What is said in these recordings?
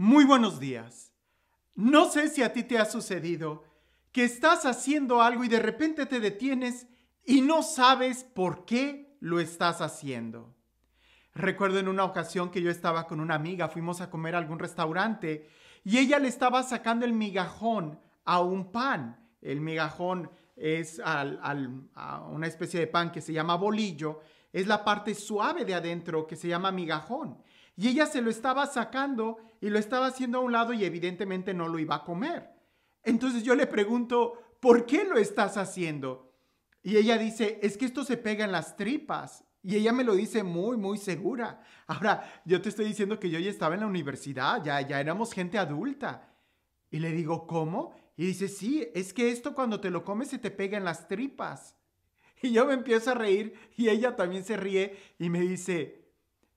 Muy buenos días. No sé si a ti te ha sucedido que estás haciendo algo y de repente te detienes y no sabes por qué lo estás haciendo. Recuerdo en una ocasión que yo estaba con una amiga, fuimos a comer a algún restaurante y ella le estaba sacando el migajón a un pan. El migajón es a una especie de pan que se llama bolillo, es la parte suave de adentro que se llama migajón. Y ella se lo estaba sacando y lo estaba haciendo a un lado y evidentemente no lo iba a comer. Entonces yo le pregunto, ¿por qué lo estás haciendo? Y ella dice, es que esto se pega en las tripas. Y ella me lo dice muy, muy segura. Ahora, yo te estoy diciendo que yo ya estaba en la universidad, ya, ya éramos gente adulta. Y le digo, ¿cómo? Y dice, sí, es que esto cuando te lo comes se te pega en las tripas. Y yo me empiezo a reír y ella también se ríe y me dice,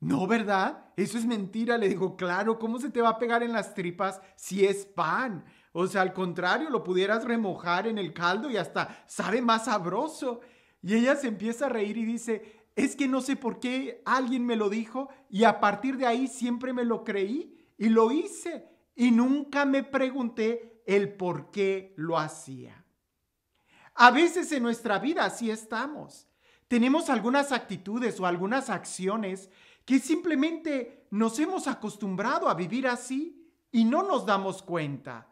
no, ¿verdad? Eso es mentira. Le digo, claro, ¿cómo se te va a pegar en las tripas si es pan? O sea, al contrario, lo pudieras remojar en el caldo y hasta sabe más sabroso. Y ella se empieza a reír y dice, es que no sé por qué alguien me lo dijo y a partir de ahí siempre me lo creí y lo hice y nunca me pregunté el por qué lo hacía. A veces en nuestra vida así estamos tenemos algunas actitudes o algunas acciones que simplemente nos hemos acostumbrado a vivir así y no nos damos cuenta.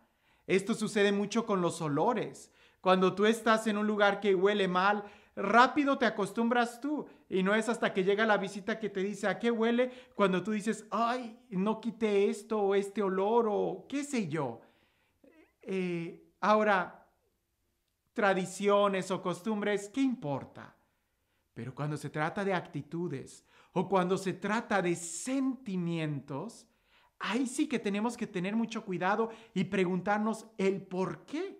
Esto sucede mucho con los olores. Cuando tú estás en un lugar que huele mal, rápido te acostumbras tú y no es hasta que llega la visita que te dice a qué huele cuando tú dices, ay, no quité esto o este olor o qué sé yo. Eh, ahora, tradiciones o costumbres, ¿qué importa? Pero cuando se trata de actitudes o cuando se trata de sentimientos, ahí sí que tenemos que tener mucho cuidado y preguntarnos el por qué.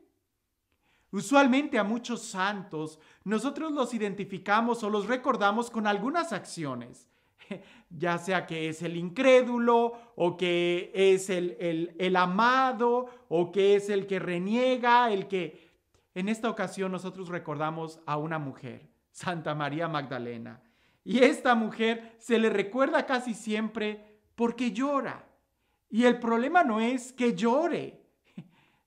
Usualmente a muchos santos nosotros los identificamos o los recordamos con algunas acciones, ya sea que es el incrédulo o que es el, el, el amado o que es el que reniega, el que... En esta ocasión nosotros recordamos a una mujer Santa María Magdalena. Y esta mujer se le recuerda casi siempre porque llora. Y el problema no es que llore,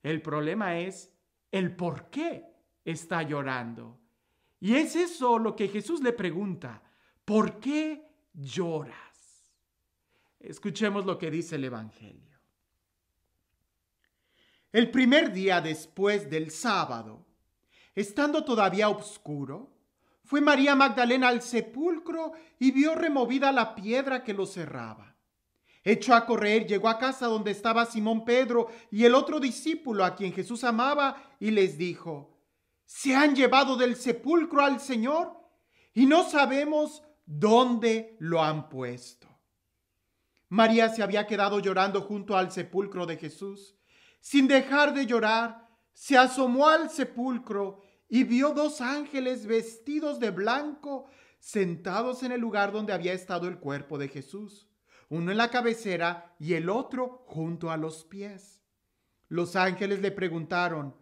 el problema es el por qué está llorando. Y es eso lo que Jesús le pregunta, ¿por qué lloras? Escuchemos lo que dice el Evangelio. El primer día después del sábado, estando todavía oscuro, fue María Magdalena al sepulcro y vio removida la piedra que lo cerraba. Echó a correr, llegó a casa donde estaba Simón Pedro y el otro discípulo a quien Jesús amaba y les dijo, Se han llevado del sepulcro al Señor y no sabemos dónde lo han puesto. María se había quedado llorando junto al sepulcro de Jesús. Sin dejar de llorar, se asomó al sepulcro y vio dos ángeles vestidos de blanco sentados en el lugar donde había estado el cuerpo de Jesús, uno en la cabecera y el otro junto a los pies. Los ángeles le preguntaron,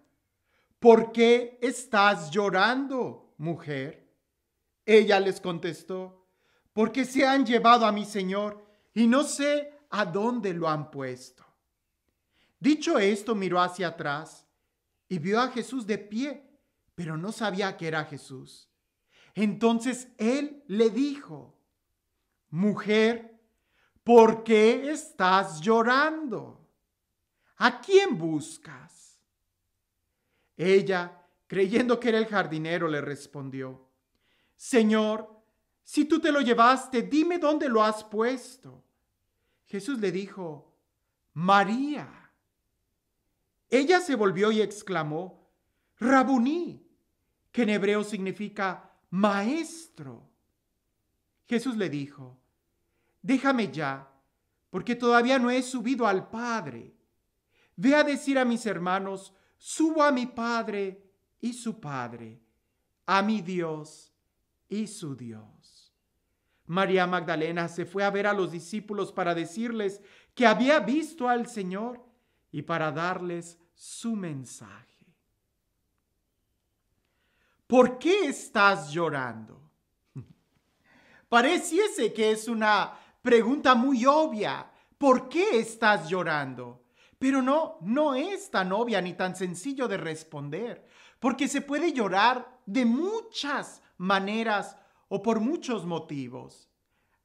¿por qué estás llorando, mujer? Ella les contestó, porque se han llevado a mi Señor y no sé a dónde lo han puesto. Dicho esto, miró hacia atrás y vio a Jesús de pie pero no sabía que era Jesús. Entonces él le dijo, mujer, ¿por qué estás llorando? ¿A quién buscas? Ella, creyendo que era el jardinero, le respondió, Señor, si tú te lo llevaste, dime dónde lo has puesto. Jesús le dijo, María. Ella se volvió y exclamó, Rabuní, que en hebreo significa maestro. Jesús le dijo, déjame ya, porque todavía no he subido al Padre. Ve a decir a mis hermanos, subo a mi Padre y su Padre, a mi Dios y su Dios. María Magdalena se fue a ver a los discípulos para decirles que había visto al Señor y para darles su mensaje. ¿por qué estás llorando? Pareciese que es una pregunta muy obvia. ¿Por qué estás llorando? Pero no, no es tan obvia ni tan sencillo de responder, porque se puede llorar de muchas maneras o por muchos motivos.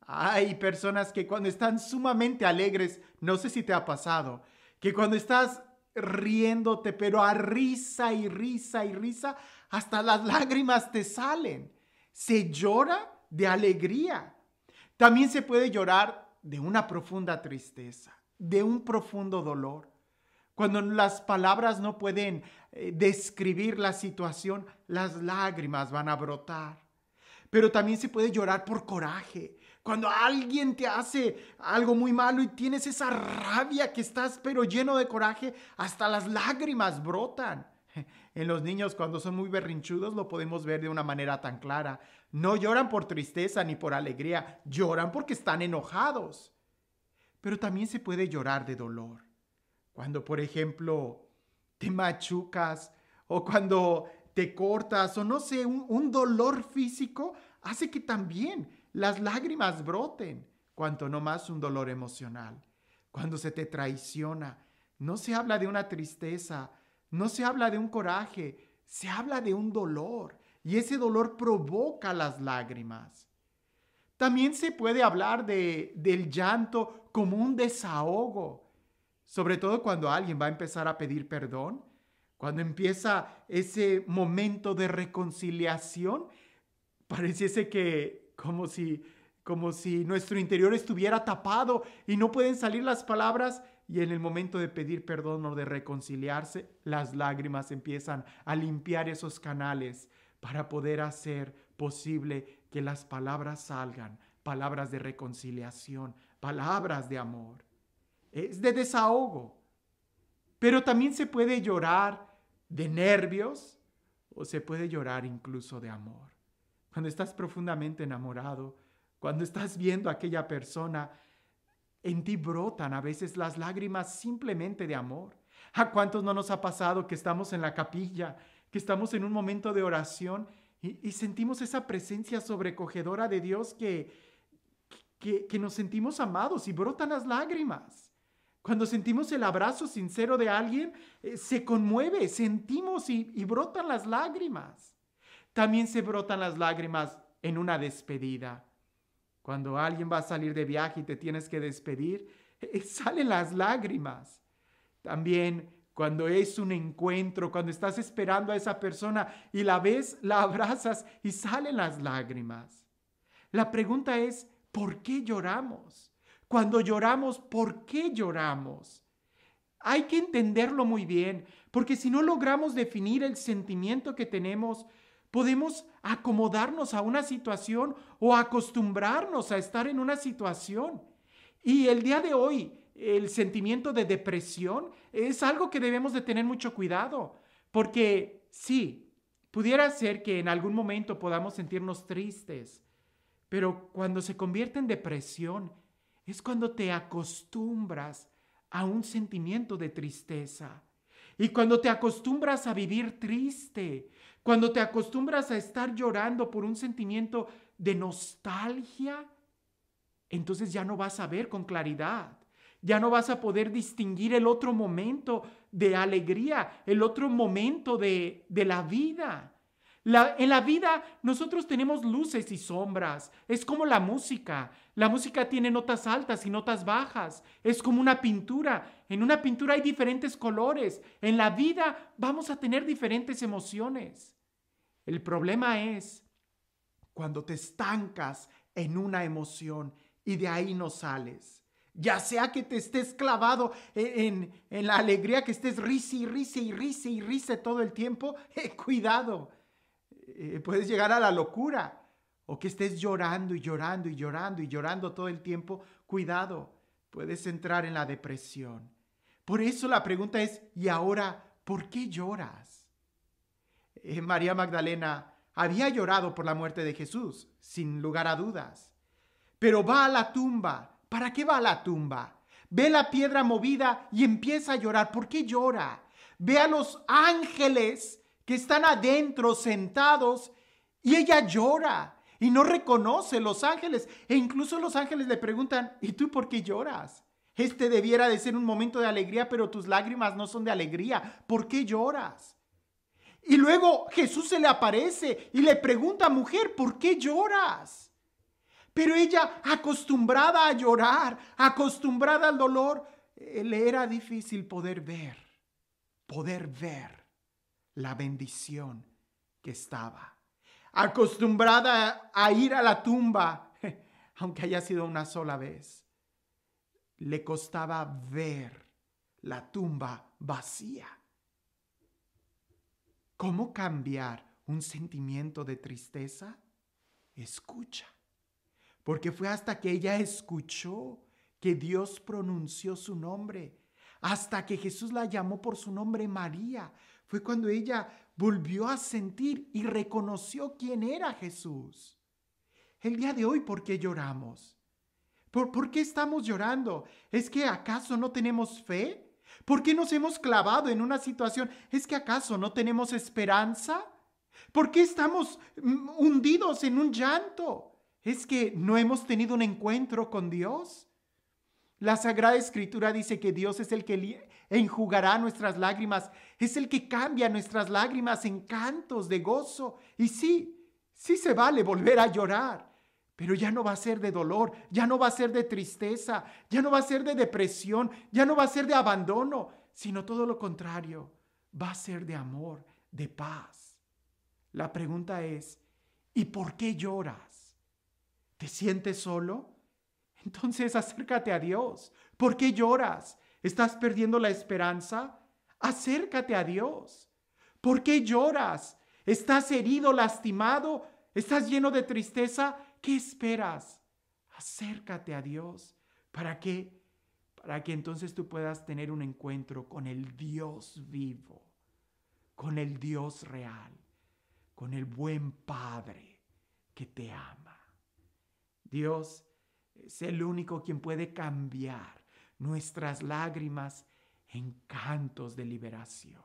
Hay personas que cuando están sumamente alegres, no sé si te ha pasado, que cuando estás riéndote, pero a risa y risa y risa, hasta las lágrimas te salen. Se llora de alegría. También se puede llorar de una profunda tristeza, de un profundo dolor. Cuando las palabras no pueden eh, describir la situación, las lágrimas van a brotar. Pero también se puede llorar por coraje, cuando alguien te hace algo muy malo y tienes esa rabia que estás pero lleno de coraje, hasta las lágrimas brotan. En los niños cuando son muy berrinchudos lo podemos ver de una manera tan clara. No lloran por tristeza ni por alegría, lloran porque están enojados. Pero también se puede llorar de dolor. Cuando, por ejemplo, te machucas o cuando te cortas o no sé, un, dolor físico hace que también las lágrimas broten, cuanto no más un dolor emocional. Cuando se te traiciona, no se habla de una tristeza, no se habla de un coraje, se habla de un dolor y ese dolor provoca las lágrimas. También se puede hablar de, del llanto como un desahogo, sobre todo cuando alguien va a empezar a pedir perdón, cuando empieza ese momento de reconciliación, pareciese que como si, como si nuestro interior estuviera tapado y no pueden salir las palabras y en el momento de pedir perdón o de reconciliarse, las lágrimas empiezan a limpiar esos canales para poder hacer posible que las palabras salgan, palabras de reconciliación, palabras de amor. Es de desahogo. Pero también se puede llorar de nervios o se puede llorar incluso de amor cuando estás profundamente enamorado, cuando estás viendo a aquella persona, en ti brotan a veces las lágrimas simplemente de amor. ¿A cuántos no nos ha pasado que estamos en la capilla, que estamos en un momento de oración y, sentimos esa presencia sobrecogedora de Dios que, que, nos sentimos amados y brotan las lágrimas? Cuando sentimos el abrazo sincero de alguien, eh, se conmueve, sentimos y, y brotan las lágrimas. También se brotan las lágrimas en una despedida. Cuando alguien va a salir de viaje y te tienes que despedir, salen las lágrimas. También cuando es un encuentro, cuando estás esperando a esa persona y la ves, la abrazas y salen las lágrimas. La pregunta es, ¿por qué lloramos? Cuando lloramos, ¿por qué lloramos? Hay que entenderlo muy bien, porque si no logramos definir el sentimiento que tenemos, Podemos acomodarnos a una situación o acostumbrarnos a estar en una situación. Y el día de hoy, el sentimiento de depresión es algo que debemos de tener mucho cuidado, porque sí, pudiera ser que en algún momento podamos sentirnos tristes, pero cuando se convierte en depresión es cuando te acostumbras a un sentimiento de tristeza. Y cuando te acostumbras a vivir triste, cuando te acostumbras a estar llorando por un sentimiento de nostalgia, entonces ya no vas a ver con claridad. Ya no vas a poder distinguir el otro momento de alegría, el otro momento de, la vida. en la vida nosotros tenemos luces y sombras. Es como la música. La música tiene notas altas y notas bajas. Es como una pintura. En una pintura hay diferentes colores. En la vida vamos a tener diferentes emociones. El problema es cuando te estancas en una emoción y de ahí no sales. Ya sea que te estés clavado e-, en, en, la alegría, que estés risa y risa y risa y risa todo el tiempo, eh, cuidado, eh, puedes llegar a la locura. O que estés llorando y llorando y llorando y llorando todo el tiempo, cuidado, puedes entrar en la depresión. Por eso la pregunta es, ¿y ahora por qué lloras? Eh, María Magdalena había llorado por la muerte de Jesús, sin lugar a dudas. Pero va a la tumba. ¿Para qué va a la tumba? Ve la piedra movida y empieza a llorar. ¿Por qué llora? Ve a los ángeles que están adentro sentados y ella llora y no reconoce los ángeles. E incluso los ángeles le preguntan, ¿y tú por qué lloras? Este debiera de ser un momento de alegría, pero tus lágrimas no son de alegría. ¿Por qué lloras? Y luego Jesús se le aparece y le pregunta, mujer, ¿por qué lloras? Pero ella, acostumbrada a llorar, acostumbrada al dolor, eh, le era difícil poder ver, poder ver la bendición que estaba. Acostumbrada a ir a la tumba, aunque haya sido una sola vez, le costaba ver la tumba vacía. ¿Cómo cambiar un sentimiento de tristeza? Escucha. Porque fue hasta que ella escuchó que Dios pronunció su nombre, hasta que Jesús la llamó por su nombre María. Fue cuando ella volvió a sentir y reconoció quién era Jesús. El día de hoy, ¿por qué lloramos? ¿Por, qué estamos llorando? ¿Es que acaso no tenemos fe? ¿Por qué nos hemos clavado en una situación? ¿Es que acaso no tenemos esperanza? ¿Por qué estamos mm, hundidos en un llanto? ¿Es que no hemos tenido un encuentro con Dios? La Sagrada Escritura dice que Dios es el que enjugará nuestras lágrimas, es el que cambia nuestras lágrimas en cantos de gozo. Y sí, sí se vale volver a llorar, pero ya no va a ser de dolor, ya no va a ser de tristeza, ya no va a ser de depresión, ya no va a ser de abandono, sino todo lo contrario, va a ser de amor, de paz. La pregunta es, ¿y por qué lloras? ¿Te sientes solo? Entonces acércate a Dios. ¿Por qué lloras? ¿Estás perdiendo la esperanza? Acércate a Dios. ¿Por qué lloras? ¿Estás herido, lastimado? ¿Estás lleno de tristeza? ¿Qué esperas? Acércate a Dios. ¿Para que, Para que entonces tú puedas tener un encuentro con el Dios vivo, con el Dios real, con el buen Padre que te ama. Dios es el único quien puede cambiar nuestras lágrimas en cantos de liberación.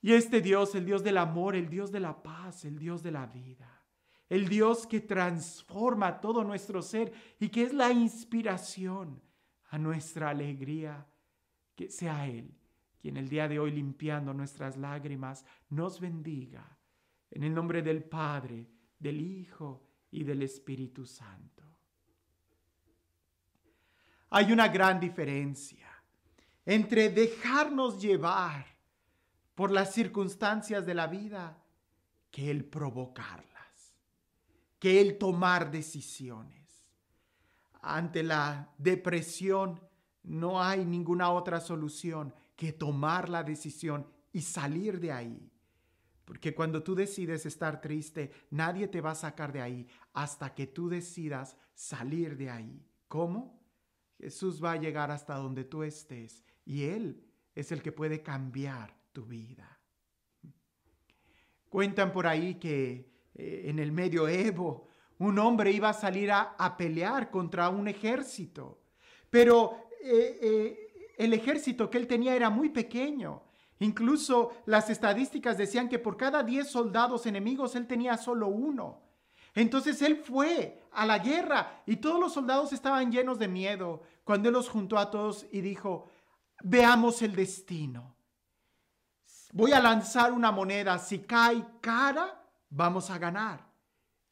Y este Dios, el Dios del amor, el Dios de la paz, el Dios de la vida, el Dios que transforma todo nuestro ser y que es la inspiración a nuestra alegría. Que sea Él quien el día de hoy limpiando nuestras lágrimas nos bendiga. En el nombre del Padre, del Hijo y del Espíritu Santo. Hay una gran diferencia entre dejarnos llevar por las circunstancias de la vida que el provocar que el tomar decisiones. Ante la depresión no hay ninguna otra solución que tomar la decisión y salir de ahí. Porque cuando tú decides estar triste, nadie te va a sacar de ahí hasta que tú decidas salir de ahí. ¿Cómo? Jesús va a llegar hasta donde tú estés y Él es el que puede cambiar tu vida. Cuentan por ahí que eh, en el medioevo, un hombre iba a salir a, pelear contra un ejército, pero eh, eh, el ejército que él tenía era muy pequeño. Incluso las estadísticas decían que por cada 10 soldados enemigos él tenía solo uno. Entonces él fue a la guerra y todos los soldados estaban llenos de miedo cuando él los juntó a todos y dijo, veamos el destino. Voy a lanzar una moneda, si cae cara, vamos a ganar.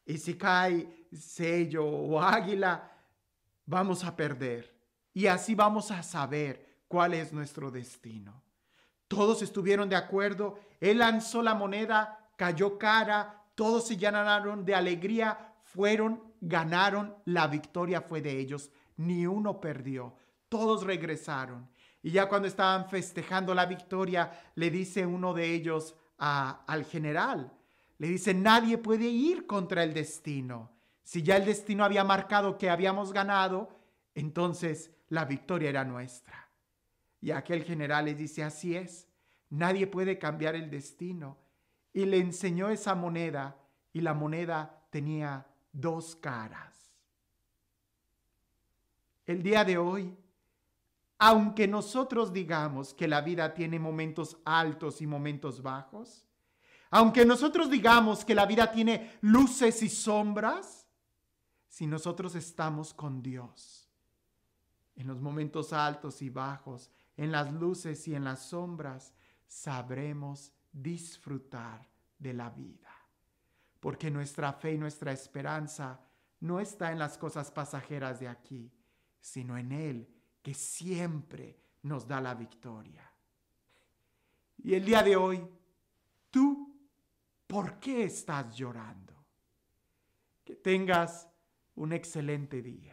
Y si cae sello o águila, vamos a perder. Y así vamos a saber cuál es nuestro destino. Todos estuvieron de acuerdo. Él lanzó la moneda, cayó cara. Todos se llenaron de alegría. Fueron, ganaron. La victoria fue de ellos. Ni uno perdió. Todos regresaron. Y ya cuando estaban festejando la victoria, le dice uno de ellos al general, le dice, nadie puede ir contra el destino. Si ya el destino había marcado que habíamos ganado, entonces la victoria era nuestra. Y aquel general le dice, así es, nadie puede cambiar el destino. Y le enseñó esa moneda y la moneda tenía dos caras. El día de hoy, aunque nosotros digamos que la vida tiene momentos altos y momentos bajos, aunque nosotros digamos que la vida tiene luces y sombras, si nosotros estamos con Dios, en los momentos altos y bajos, en las luces y en las sombras, sabremos disfrutar de la vida. Porque nuestra fe y nuestra esperanza no está en las cosas pasajeras de aquí, sino en Él que siempre nos da la victoria. Y el día de hoy, tú ¿Por qué estás llorando? Que tengas un excelente día.